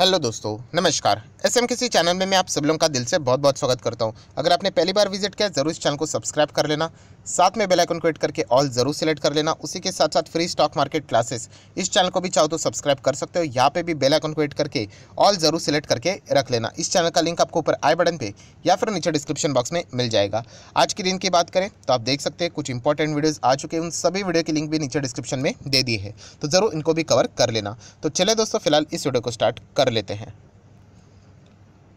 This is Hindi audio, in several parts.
हेलो दोस्तों नमस्कार एस एम किसी चैनल में मैं आप सब लोगों का दिल से बहुत बहुत स्वागत करता हूं अगर आपने पहली बार विजिट किया जरूर इस चैनल को सब्सक्राइब कर लेना साथ में बेल आइकन को हिट करके ऑल जरूर सेलेक्ट कर लेना उसी के साथ साथ फ्री स्टॉक मार्केट क्लासेस इस चैनल को भी चाहो तो सब्सक्राइब कर सकते हो यहाँ पे भी बेलाइकन आइकन को करके ऑल जरूर सेलेक्ट करके रख लेना इस चैनल का लिंक आपको ऊपर आई बटन पर या फिर नीचे डिस्क्रिप्शन बॉक्स में मिल जाएगा आज के दिन की बात करें तो आप देख सकते हैं कुछ इंपॉर्टेंट वीडियोज़ आ चुके हैं उन सभी वीडियो की लिंक भी नीचे डिस्क्रिप्शन में दे दी है तो ज़रूर इनको भी कवर कर लेना तो चले दोस्तों फिलहाल इस वीडियो को स्टार्ट कर कर लेते हैं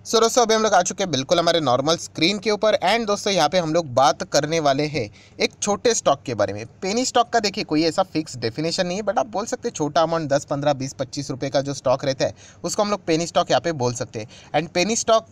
सो so, दोस्तों अभी हम लोग आ चुके हैं बिल्कुल हमारे नॉर्मल स्क्रीन के ऊपर एंड दोस्तों यहाँ पे हम लोग बात करने वाले हैं एक छोटे स्टॉक के बारे में पेनी स्टॉक का देखिए कोई ऐसा फिक्स डेफिनेशन नहीं है बट आप बोल सकते हैं छोटा अमाउंट दस पंद्रह बीस पच्चीस रुपये का जो स्टॉक रहता है उसको हम लोग पेनी स्टॉक यहाँ पर बोल सकते हैं एंड पेनी स्टॉक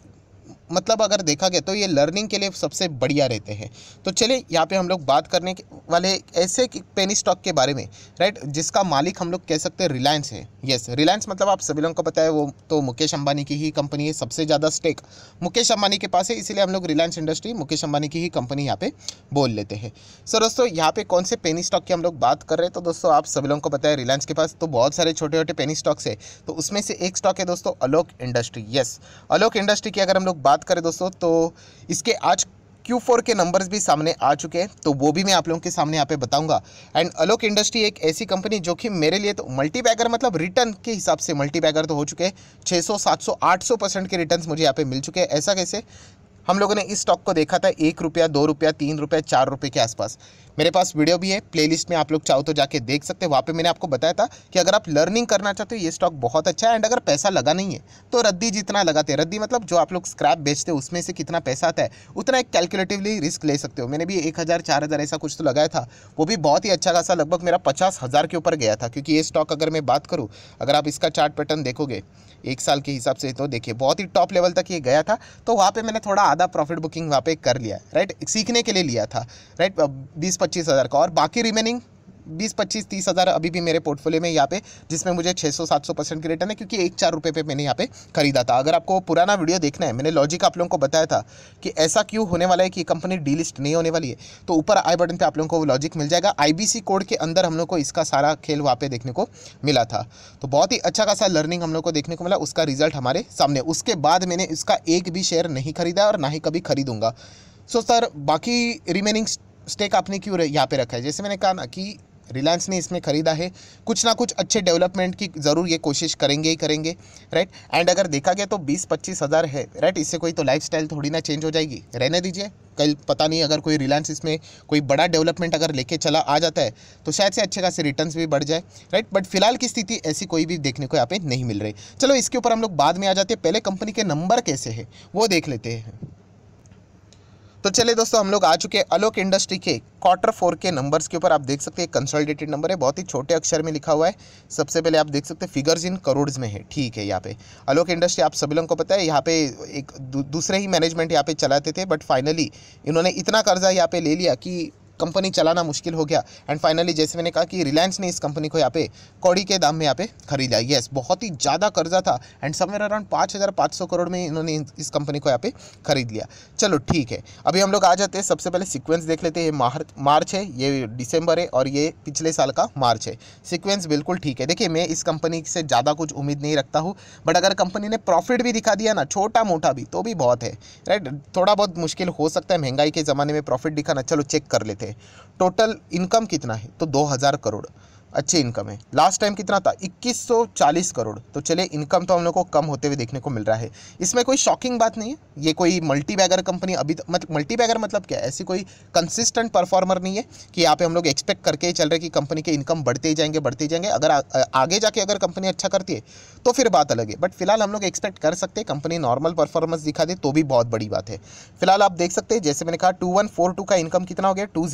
मतलब अगर देखा गया तो ये लर्निंग के लिए सबसे बढ़िया रहते हैं तो चलिए यहाँ पे हम लोग बात करने वाले ऐसे पेनी स्टॉक के बारे में राइट जिसका मालिक हम लोग कह सकते हैं रिलायंस है यस रिलायंस मतलब आप सभी लोगों को पता है वो तो मुकेश अंबानी की ही कंपनी है सबसे ज़्यादा स्टेक मुकेश अंबानी के पास है इसीलिए हम लोग रिलायंस इंडस्ट्री मुकेश अंबानी की ही कंपनी यहाँ पे बोल लेते हैं सो दोस्तों यहाँ पे कौन से पेनी स्टॉक की हम लोग बात कर रहे हैं तो दोस्तों आप सभी लोगों को पता है रिलायंस के पास तो बहुत सारे छोटे छोटे पेनी स्टॉक्स है तो उसमें से एक स्टॉक है दोस्तों Alok industry yes Alok industry की अगर हम लोग बात बात करें दोस्तों तो इसके आज Q4 के नंबर्स भी सामने आ चुके हैं तो वो भी मैं आप लोगों के सामने यहाँ पे बताऊंगा एंड अलोक इंडस्ट्री एक ऐसी कंपनी जो कि मेरे लिए तो मल्टी मतलब रिटर्न के हिसाब से मल्टी तो हो चुके हैं 600 700 800 परसेंट के रिटर्न्स मुझे यहाँ पे मिल चुके हैं ऐसा कैसे हम लोगों ने इस स्टॉक को देखा था एक रुपया दो रुपया तीन रुपया चार रुपये के आसपास मेरे पास वीडियो भी है प्लेलिस्ट में आप लोग चाहो तो जाके देख सकते हैं वहाँ पे मैंने आपको बताया था कि अगर आप लर्निंग करना चाहते हो ये स्टॉक बहुत अच्छा है एंड अगर पैसा लगा नहीं है तो रद्दी जितना लगाते हैं रद्दी मतलब जो आप लोग स्क्रैप बेचते हो उसमें से कितना पैसा आता है उतना एक कैलकुलेटिवली रिस्क ले सकते हो मैंने भी एक हज़ार चार हज़ार ऐसा कुछ तो लगाया था वो भी बहुत ही अच्छा खासा लगभग मेरा पचास हज़ार के ऊपर गया था क्योंकि ये स्टॉक अगर मैं बात करूँ अगर आप इसका चार्ट पैटर्न देखोगे एक साल के हिसाब से तो देखिए बहुत ही टॉप लेवल तक ये गया था तो वहाँ पर मैंने थोड़ा आधा प्रॉफिट बुकिंग वहाँ पे कर लिया राइट सीखने के लिए लिया था राइट बीस पच्चीस हज़ार का और बाकी रिमेनिंग बीस पच्चीस तीस हज़ार अभी भी मेरे पोर्टफोलियो में यहाँ पे जिसमें मुझे छः सौ सात सौ परसेंट की रिटर्न है क्योंकि एक चार रुपये पे मैंने यहाँ पे खरीदा था अगर आपको पुराना वीडियो देखना है मैंने लॉजिक आप लोगों को बताया था कि ऐसा क्यों होने वाला है कि कंपनी डीलिस्ट नहीं होने वाली है तो ऊपर आई बटन पर आप लोगों को लॉजिक मिल जाएगा आई कोड के अंदर हम लोग को इसका सारा खेल वहाँ पे देखने को मिला था तो बहुत ही अच्छा खासा लर्निंग हम लोग को देखने को मिला उसका रिजल्ट हमारे सामने उसके बाद मैंने इसका एक भी शेयर नहीं खरीदा और ना ही कभी खरीदूंगा सो so, सर बाकी रिमेनिंग स्टेक आपने क्यों यहाँ पे रखा है जैसे मैंने कहा ना कि रिलायंस ने इसमें ख़रीदा है कुछ ना कुछ अच्छे डेवलपमेंट की ज़रूर ये कोशिश करेंगे ही करेंगे राइट एंड अगर देखा गया तो बीस पच्चीस हज़ार है राइट इससे कोई तो लाइफ थोड़ी ना चेंज हो जाएगी रहने दीजिए कल पता नहीं अगर कोई रिलायंस इसमें कोई बड़ा डेवलपमेंट अगर लेके चला आ जाता है तो शायद से अच्छे खासे रिटर्न्स भी बढ़ जाए राइट बट फिलहाल की स्थिति ऐसी कोई भी देखने को यहाँ पे नहीं मिल रही चलो इसके ऊपर हम लोग बाद में आ जाते हैं पहले कंपनी के नंबर कैसे है वो देख लेते हैं तो चलिए दोस्तों हम लोग आ चुके हैं अलोक इंडस्ट्री के क्वार्टर फोर के नंबर्स के ऊपर आप देख सकते हैं कंसोलिडेटेड नंबर है बहुत ही छोटे अक्षर में लिखा हुआ है सबसे पहले आप देख सकते हैं फिगर्स इन करोड़ में है ठीक है यहाँ पे अलोक इंडस्ट्री आप सभी लोगों को पता है यहाँ पे एक दूसरे ही मैनेजमेंट यहाँ पे चलाते थे बट फाइनली इन्होंने इतना कर्जा यहाँ पे ले लिया कि कंपनी चलाना मुश्किल हो गया एंड फाइनली जैसे मैंने कहा कि रिलायंस ने इस कंपनी को यहाँ पे कौड़ी के दाम में यहाँ पे खरीदा येस बहुत ही ज़्यादा कर्जा था एंड समवेयर अराउंड पाँच हज़ार पाँच सौ करोड़ में इन्होंने इस कंपनी को यहाँ पे खरीद लिया चलो ठीक है अभी हम लोग आ जाते हैं सबसे पहले सिक्वेंस देख लेते हैं ये मार्च है ये डिसम्बर है और ये पिछले साल का मार्च है सिक्वेंस बिल्कुल ठीक है देखिए मैं इस कंपनी से ज़्यादा कुछ उम्मीद नहीं रखता हूँ बट अगर कंपनी ने प्रॉफिट भी दिखा दिया ना छोटा मोटा भी तो भी बहुत है राइट थोड़ा बहुत मुश्किल हो सकता है महंगाई के ज़माने में प्रॉफिट दिखाना चलो चेक कर लेते हैं है टोटल इनकम कितना है तो दो हज़ार करोड़ अच्छे इनकम है लास्ट टाइम कितना था 2140 करोड़ तो चलिए इनकम तो हम लोग को कम होते हुए देखने को मिल रहा है इसमें कोई शॉकिंग बात नहीं है ये कोई मल्टी बैगर कंपनी अभी तो, मतलब मल्टी बैगर मतलब क्या ऐसी कोई कंसिस्टेंट परफॉर्मर नहीं है कि यहाँ पे हम लोग एक्सपेक्ट करके ही चल रहे कि कंपनी के इनकम बढ़ते ही जाएंगे बढ़ते ही जाएंगे अगर आ, आगे जाके अगर कंपनी अच्छा करती है तो फिर बात अलग है बट फिलहाल हम लोग एक्सपेक्ट कर सकते हैं कंपनी नॉर्मल परफॉर्मेंस दिखा दे तो भी बहुत बड़ी बात है फिलहाल आप देख सकते हैं जैसे मैंने कहा टू का इनकम कितना हो गया टू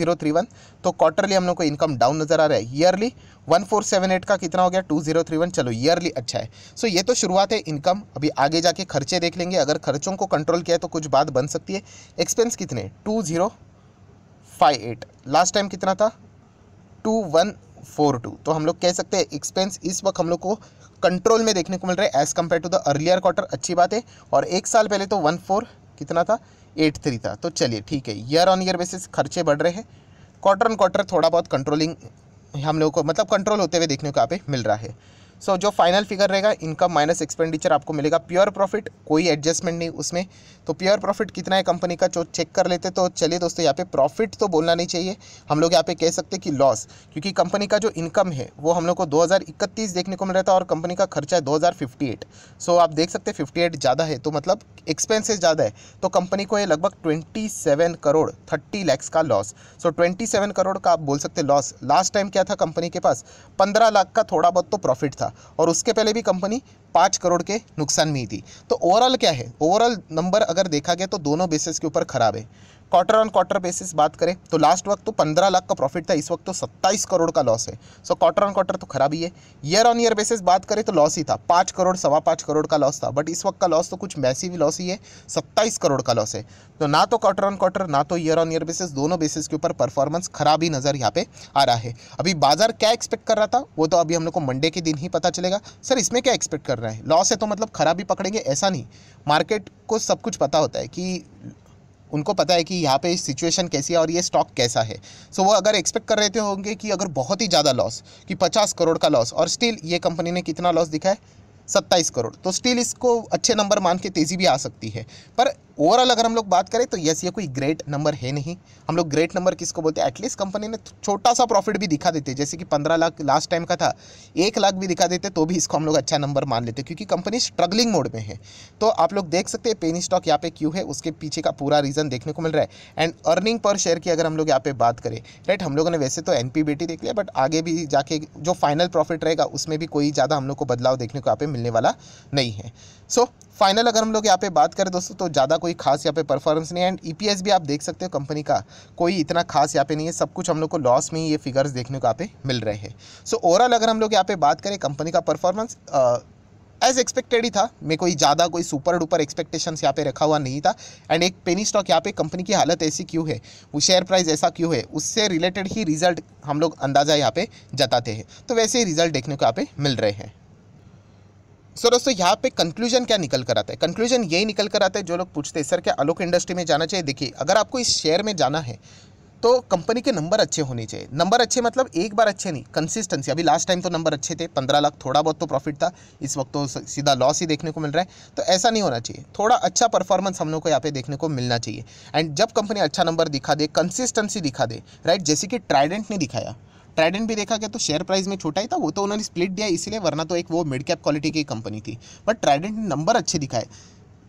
तो क्वार्टरली हम लोग को इनकम डाउन नजर आ रहा है yearly one four seven eight का कितना हो गया टू जीरो थ्री वन चलो ईयरली अच्छा है सो so, ये तो शुरुआत है इनकम अभी आगे जाके खर्चे देख लेंगे अगर खर्चों को कंट्रोल किया तो कुछ बात बन सकती है एक्सपेंस कितने two zero five eight last time कितना था टू वन फोर टू तो हम लोग कह सकते हैं एक्सपेंस इस वक्त हम लोग को कंट्रोल में देखने को मिल रहा है as compared to the earlier quarter अच्छी बात है और एक साल पहले तो वन फोर कितना था एट थ्री था तो चलिए ठीक है ईयर ऑन ईयर बेसिस खर्चे बढ़ रहे हैं क्वार्टर ऑन क्वार्टर थोड़ा बहुत कंट्रोलिंग हम लोगों को मतलब कंट्रोल होते हुए देखने को यहाँ पे मिल रहा है सो so, जो फाइनल फिगर रहेगा इनकम माइनस एक्सपेंडिचर आपको मिलेगा प्योर प्रॉफिट कोई एडजस्टमेंट नहीं उसमें तो प्योर प्रॉफिट कितना है कंपनी का जो चेक कर लेते तो चलिए दोस्तों यहाँ पे प्रॉफिट तो बोलना नहीं चाहिए हम लोग यहाँ पे कह सकते कि लॉस क्योंकि कंपनी का जो इनकम है वो हम लोग को दो देखने को मिल रहा था और कंपनी का खर्चा है दो सो so, आप देख सकते फिफ्टी एट ज़्यादा है तो मतलब एक्सपेंसिस ज़्यादा है तो कंपनी को ये लगभग ट्वेंटी करोड़ थर्टी लैक्स का लॉस सो ट्वेंटी करोड़ का आप बोल सकते लॉस लास्ट टाइम क्या था कंपनी के पास पंद्रह लाख का थोड़ा बहुत तो प्रॉफिट था था और उसके पहले भी कंपनी पाँच करोड़ के नुकसान में ही थी तो ओवरऑल क्या है ओवरऑल नंबर अगर देखा गया तो दोनों बेसिस के ऊपर ख़राब है क्वार्टर ऑन क्वार्टर बेसिस बात करें तो लास्ट वक्त तो पंद्रह लाख का प्रॉफिट था इस वक्त तो सत्ताईस करोड़ का लॉस है सो क्वार्टर ऑन क्वार्टर तो खराब ही है ईयर ऑन ईयर बेसिस बात करें तो लॉस ही था पाँच करोड़ सवा पाँच करोड़ का लॉस था बट इस वक्त का लॉस तो कुछ मैसिव लॉस ही है सत्ताईस करोड़ का लॉस है तो ना तो क्वार्टर ऑन क्वार्टर ना तो ईयर ऑन ईयर बेसिस दोनों बेसिस के ऊपर परफॉर्मेंस खराब ही नज़र यहाँ पे आ रहा है अभी बाजार क्या एक्सपेक्ट कर रहा था वो तो अभी हम लोग को मंडे के दिन ही पता चलेगा सर इसमें क्या एक्सपेक्ट कर रहा है लॉस है तो मतलब खराब ही पकड़ेंगे ऐसा नहीं मार्केट को सब कुछ पता होता है कि उनको पता है कि यहाँ पे सिचुएशन कैसी है और ये स्टॉक कैसा है सो so, वो अगर एक्सपेक्ट कर रहे थे होंगे कि अगर बहुत ही ज़्यादा लॉस कि पचास करोड़ का लॉस और स्टिल ये कंपनी ने कितना लॉस दिखा है सत्ताईस करोड़ तो स्टिल इसको अच्छे नंबर मान के तेज़ी भी आ सकती है पर ओवरऑल अगर हम लोग बात करें तो यस ये कोई ग्रेट नंबर है नहीं हम लोग ग्रेट नंबर किसको बोलते हैं एटलीस्ट कंपनी ने छोटा सा प्रॉफिट भी दिखा देते जैसे कि पंद्रह लाख लास्ट टाइम का था एक लाख भी दिखा देते तो भी इसको हम लोग अच्छा नंबर मान लेते क्योंकि कंपनी स्ट्रगलिंग मोड में है तो आप लोग देख सकते हैं पेनी स्टॉक यहाँ पे क्यों है उसके पीछे का पूरा रीज़न देखने को मिल रहा है एंड अर्निंग पर शेयर की अगर हम लोग यहाँ पे बात करें राइट हम लोगों ने वैसे तो एन देख लिया बट आगे भी जाके जो फाइनल प्रॉफिट रहेगा उसमें भी कोई ज़्यादा हम लोग को बदलाव देखने को यहाँ पे मिलने वाला नहीं है सो so, फाइनल अगर हम लोग यहाँ पे बात करें दोस्तों तो ज़्यादा कोई खास यहाँ पे परफॉर्मेंस नहीं है एंड ईपीएस e भी आप देख सकते हो कंपनी का कोई इतना खास यहाँ पे नहीं है सब कुछ हम लोग को लॉस में ही ये फिगर्स देखने को यहाँ पे मिल रहे हैं सो ओवरऑल अगर हम लोग यहाँ पे बात करें कंपनी का परफॉर्मेंस एज एक्सपेक्टेड ही था मैं कोई ज़्यादा कोई सुपर डुपर एक्सपेक्टेशंस यहाँ पे रखा हुआ नहीं था एंड एक पेनी स्टॉक यहाँ पे कंपनी की हालत ऐसी क्यों है वो शेयर प्राइस ऐसा क्यों है उससे रिलेटेड ही रिजल्ट हम लोग अंदाज़ा यहाँ पे जताते हैं तो वैसे ही रिजल्ट देखने को यहाँ पे मिल रहे हैं सर दोस्तों यहाँ पे कंक्लूजन क्या निकल कर आता है कंक्लूजन यही निकल कर आता है जो लोग पूछते हैं सर क्या अलोक इंडस्ट्री में जाना चाहिए देखिए अगर आपको इस शेयर में जाना है तो कंपनी के नंबर अच्छे होने चाहिए नंबर अच्छे मतलब एक बार अच्छे नहीं कंसिस्टेंसी अभी लास्ट टाइम तो नंबर अच्छे थे पंद्रह लाख थोड़ा बहुत तो प्रॉफिट था इस वक्त तो सीधा लॉस ही देखने को मिल रहा है तो ऐसा नहीं होना चाहिए थोड़ा अच्छा परफॉर्मेंस हम लोग को यहाँ पे देखने को मिलना चाहिए एंड जब कंपनी अच्छा नंबर दिखा दे कंसिस्टेंसी दिखा दे राइट जैसे कि ट्राइडेंट ने दिखाया ट्राइडेंट भी देखा गया तो शेयर प्राइस में छोटा ही था वो तो उन्होंने स्प्लिट दिया इसलिए वरना तो एक वो मिड कैप क्वालिटी की कंपनी थी बट ट्राइडेंट नंबर अच्छे दिखाए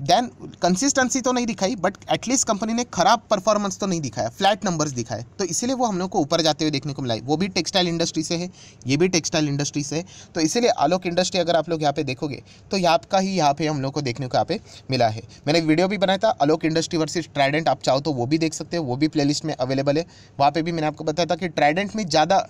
देन कंसिस्टेंसी तो नहीं दिखाई बट एटलीस्ट कंपनी ने खराब परफॉर्मेंस तो नहीं दिखाया फ्लैट नंबर्स दिखाए तो इसीलिए वो हम लोग को ऊपर जाते हुए देखने को मिला है वो भी टेक्सटाइल इंडस्ट्री से है ये भी टेक्सटाइल इंडस्ट्री से है तो इसीलिए आलोक इंडस्ट्री अगर आप लोग यहाँ पे देखोगे तो यहाँ का ही यहाँ पे हम लोग को देखने को यहाँ पे मिला है मैंने वीडियो भी बनाया था आलोक इंडस्ट्री वर्सेज ट्राइडेंट आप चाहो तो वो भी देख सकते हो वो भी प्लेलिस्ट में अवेलेबल है वहाँ पर भी मैंने आपको बताया था कि ट्राइडेंट में ज़्यादा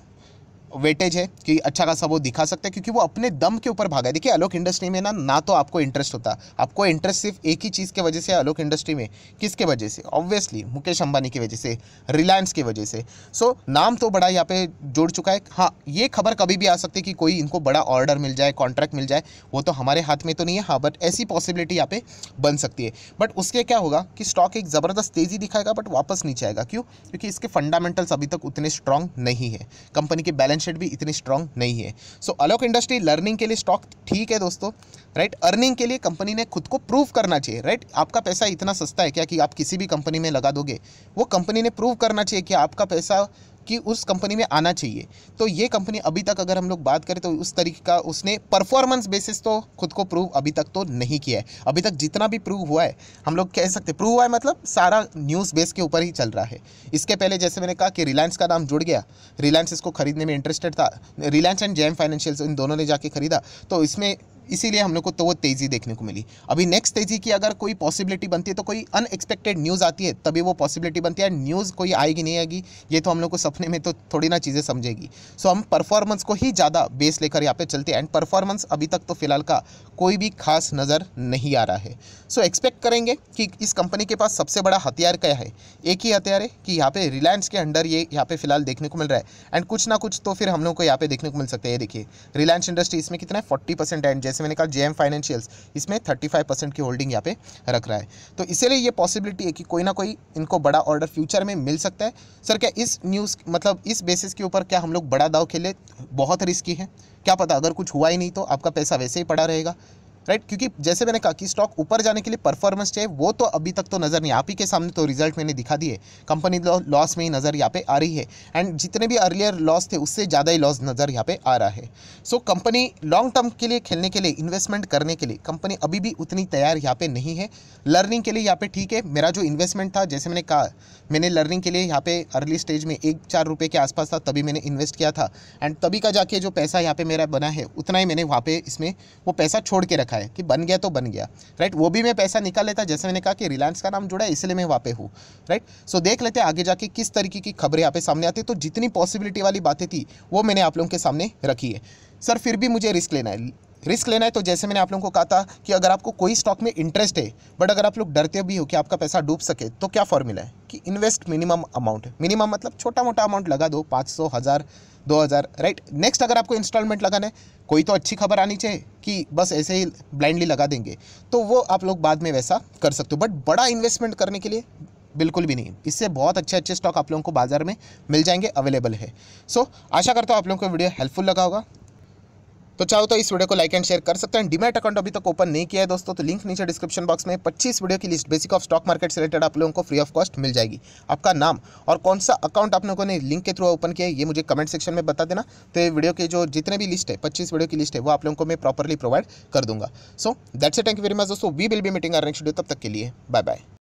वेटेज है कि अच्छा खासा वो दिखा सकता है क्योंकि वो अपने दम के ऊपर भागा है देखिए अलोक इंडस्ट्री में ना ना तो आपको इंटरेस्ट होता आपको इंटरेस्ट सिर्फ एक ही चीज़ के वजह से अलोक इंडस्ट्री में किसके वजह से ऑब्वियसली मुकेश अंबानी की वजह से रिलायंस की वजह से सो so, नाम तो बड़ा यहाँ पे जुड़ चुका है हाँ ये खबर कभी भी आ सकती है कि कोई इनको बड़ा ऑर्डर मिल जाए कॉन्ट्रैक्ट मिल जाए वो तो हमारे हाथ में तो नहीं है हाँ बट ऐसी पॉसिबिलिटी यहाँ पे बन सकती है बट उसके क्या होगा कि स्टॉक एक ज़बरदस्त तेज़ी दिखाएगा बट वापस नीचे आएगा क्यों क्योंकि इसके फंडामेंटल्स अभी तक उतने स्ट्रांग नहीं है कंपनी के बैलेंस बैलेंस शीट भी इतनी स्ट्रांग नहीं है सो अलोक इंडस्ट्री लर्निंग के लिए स्टॉक ठीक है दोस्तों राइट अर्निंग के लिए कंपनी ने खुद को प्रूव करना चाहिए राइट आपका पैसा इतना सस्ता है क्या कि आप किसी भी कंपनी में लगा दोगे वो कंपनी ने प्रूव करना चाहिए कि आपका पैसा कि उस कंपनी में आना चाहिए तो ये कंपनी अभी तक अगर हम लोग बात करें तो उस तरीके का उसने परफॉर्मेंस बेसिस तो खुद को प्रूव अभी तक तो नहीं किया है अभी तक जितना भी प्रूव हुआ है हम लोग कह सकते प्रूव हुआ है मतलब सारा न्यूज़ बेस के ऊपर ही चल रहा है इसके पहले जैसे मैंने कहा कि रिलायंस का नाम जुड़ गया रिलायंस इसको खरीदने में इंटरेस्टेड था रिलायंस एंड जैम फाइनेंशियल इन दोनों ने जाके खरीदा तो इसमें इसीलिए हम लोग को तो वो तेज़ी देखने को मिली अभी नेक्स्ट तेज़ी की अगर कोई पॉसिबिलिटी बनती है तो कोई अनएक्सपेक्टेड न्यूज़ आती है तभी वो पॉसिबिलिटी बनती है न्यूज़ कोई आएगी नहीं आएगी ये तो हम लोग को सपने में तो थोड़ी ना चीज़ें समझेगी सो हम परफॉर्मेंस को ही ज़्यादा बेस लेकर यहाँ पे चलते हैं एंड परफॉर्मेंस अभी तक तो फिलहाल का कोई भी खास नज़र नहीं आ रहा है सो एक्सपेक्ट करेंगे कि इस कंपनी के पास सबसे बड़ा हथियार क्या है एक ही हथियार है कि यहाँ पर रिलायंस के अंडर ये यहाँ पर फिलहाल देखने को मिल रहा है एंड कुछ ना कुछ तो फिर हम लोग को यहाँ पे देखने को मिल सकता है ये देखिए रिलायंस इंडस्ट्री इसमें कितना है फोर्टी परसेंट एंड जैसे जैसे मैंने कहा जेएम फाइनेंशियल्स इसमें थर्टी फाइव परसेंट की होल्डिंग यहाँ पे रख रहा है तो इसीलिए ये पॉसिबिलिटी है कि कोई ना कोई इनको बड़ा ऑर्डर फ्यूचर में मिल सकता है सर क्या इस न्यूज़ मतलब इस बेसिस के ऊपर क्या हम लोग बड़ा दाव खेले बहुत रिस्की है क्या पता अगर कुछ हुआ ही नहीं तो आपका पैसा वैसे ही पड़ा रहेगा राइट क्योंकि जैसे मैंने कहा कि स्टॉक ऊपर जाने के लिए परफॉर्मेंस चाहिए वो तो अभी तक तो नज़र नहीं आप ही के सामने तो रिजल्ट मैंने दिखा दिए कंपनी लॉस में ही नज़र यहाँ पे आ रही है एंड जितने भी अर्लियर लॉस थे उससे ज़्यादा ही लॉस नज़र यहाँ पे आ रहा है so so, company long term के लिए खेलने के लिए इन्वेस्टमेंट करने के लिए कंपनी अभी भी उतनी तैयार यहाँ पे नहीं है लर्निंग के लिए यहाँ पे ठीक है मेरा जो इन्वेस्टमेंट था जैसे मैंने कहा मैंने लर्निंग के लिए यहाँ पे अर्ली स्टेज में एक चार रुपये के आसपास था तभी मैंने इन्वेस्ट किया था एंड तभी का जाके जो पैसा यहाँ पे मेरा बना है उतना ही मैंने वहाँ पे इसमें वो पैसा छोड़ के रखा रखा है कि बन गया तो बन गया राइट वो भी मैं पैसा निकाल लेता जैसे मैंने कहा कि रिलायंस का नाम जुड़ा है इसलिए मैं वहाँ पे हूँ राइट सो देख लेते हैं आगे जाके किस तरीके की खबरें यहाँ पे सामने आती तो जितनी पॉसिबिलिटी वाली बातें थी वो मैंने आप लोगों के सामने रखी है सर फिर भी मुझे रिस्क लेना है रिस्क लेना है तो जैसे मैंने आप लोगों को कहा था कि अगर आपको कोई स्टॉक में इंटरेस्ट है बट अगर आप लोग डरते भी हो कि आपका पैसा डूब सके तो क्या फॉर्मूला है कि इन्वेस्ट मिनिमम अमाउंट मिनिमम मतलब छोटा मोटा अमाउंट लगा दो पाँच सौ हज़ार दो हज़ार राइट नेक्स्ट अगर आपको इंस्टॉलमेंट लगाना है कोई तो अच्छी खबर आनी चाहिए कि बस ऐसे ही ब्लाइंडली लगा देंगे तो वो आप लोग बाद में वैसा कर सकते हो बट बड़ा इन्वेस्टमेंट करने के लिए बिल्कुल भी नहीं इससे बहुत अच्छे अच्छे स्टॉक आप लोगों को बाजार में मिल जाएंगे अवेलेबल है सो so, आशा करता हूँ आप लोगों को वीडियो हेल्पफुल लगा होगा तो चाहो तो इस वीडियो को लाइक एंड शेयर कर सकते हैं डीमेट अकाउंट अभी तक ओपन नहीं किया है दोस्तों तो लिंक नीचे डिस्क्रिप्शन बॉक्स में 25 वीडियो की list basic of stock market से रिलेटेड आप लोगों को फ्री ऑफ कॉस्ट मिल जाएगी आपका नाम और कौन सा अकाउंट आप लोगों ने लिंक के थ्रू ओपन किया है ये मुझे कमेंट सेक्शन में बता देना तो ये वीडियो के जो जितने भी लिस्ट है पच्चीस वीडियो की लिस्ट है वो आप लोगों को मैं प्रॉपरली प्रोवाइड कर दूंगा so that's a thank you very much दोस्तों we will be meeting our next video तब तक के लिए बाय बाय